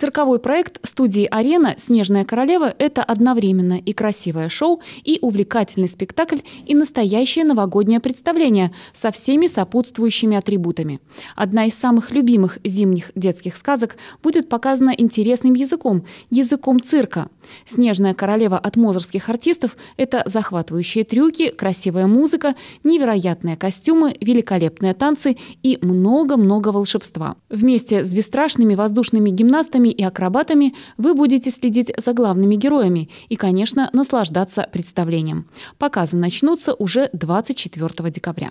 Цирковой проект студии «Арена. Снежная королева» – это одновременно и красивое шоу, и увлекательный спектакль, и настоящее новогоднее представление со всеми сопутствующими атрибутами. Одна из самых любимых зимних детских сказок будет показана интересным языком – языком цирка – «Снежная королева» от мозорских артистов – это захватывающие трюки, красивая музыка, невероятные костюмы, великолепные танцы и много-много волшебства. Вместе с бесстрашными воздушными гимнастами и акробатами вы будете следить за главными героями и, конечно, наслаждаться представлением. Показы начнутся уже 24 декабря.